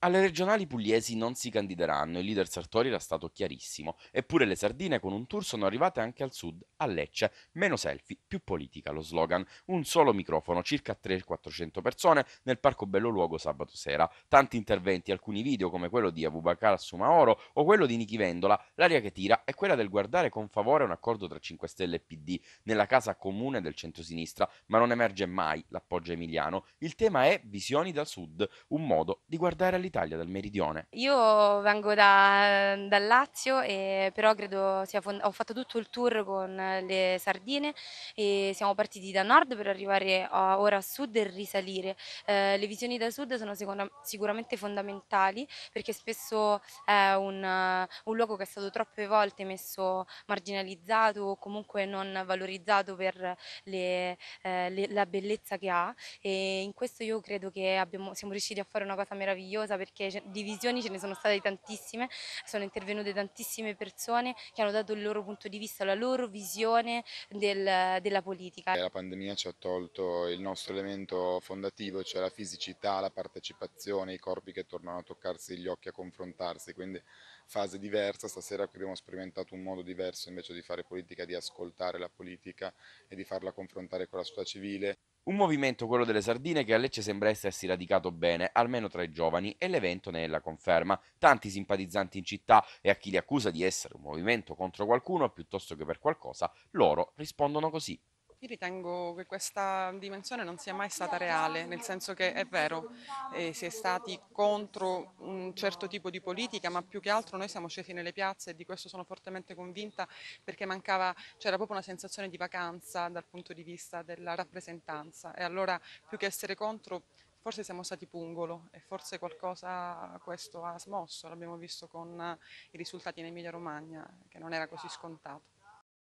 Alle regionali pugliesi non si candideranno, il leader Sartori era stato chiarissimo, eppure le sardine con un tour sono arrivate anche al sud, a Lecce, meno selfie, più politica lo slogan, un solo microfono, circa 300-400 persone nel Parco Luogo sabato sera, tanti interventi, alcuni video come quello di Abubacar Sumaoro o quello di Niki Vendola, l'aria che tira è quella del guardare con favore un accordo tra 5 Stelle e PD nella casa comune del centrosinistra, ma non emerge mai l'appoggio emiliano, il tema è visioni da sud, un modo di guardare all'interno dall'Italia, dal meridione? Io vengo da, dal Lazio, e, però credo sia fond- ho fatto tutto il tour con le sardine e siamo partiti da nord per arrivare a, ora a sud e risalire. Eh, le visioni da sud sono seconda- sicuramente fondamentali perché spesso è un, un luogo che è stato troppe volte messo marginalizzato o comunque non valorizzato per le, eh, le, la bellezza che ha e in questo io credo che abbiamo, siamo riusciti a fare una cosa meravigliosa perché divisioni ce ne sono state tantissime, sono intervenute tantissime persone che hanno dato il loro punto di vista, la loro visione del, della politica. La pandemia ci ha tolto il nostro elemento fondativo, cioè la fisicità, la partecipazione, i corpi che tornano a toccarsi gli occhi, a confrontarsi, quindi fase diversa, stasera abbiamo sperimentato un modo diverso invece di fare politica, di ascoltare la politica e di farla confrontare con la società civile. Un movimento, quello delle sardine, che a Lecce sembra essersi radicato bene, almeno tra i giovani, e l'evento ne è la conferma. Tanti simpatizzanti in città e a chi li accusa di essere un movimento contro qualcuno piuttosto che per qualcosa, loro rispondono così. Io ritengo che questa dimensione non sia mai stata reale, nel senso che è vero, eh, si è stati contro un certo tipo di politica, ma più che altro noi siamo scesi nelle piazze e di questo sono fortemente convinta perché mancava, c'era proprio una sensazione di vacanza dal punto di vista della rappresentanza e allora più che essere contro forse siamo stati pungolo e forse qualcosa questo ha smosso, l'abbiamo visto con eh, i risultati in Emilia Romagna, che non era così scontato.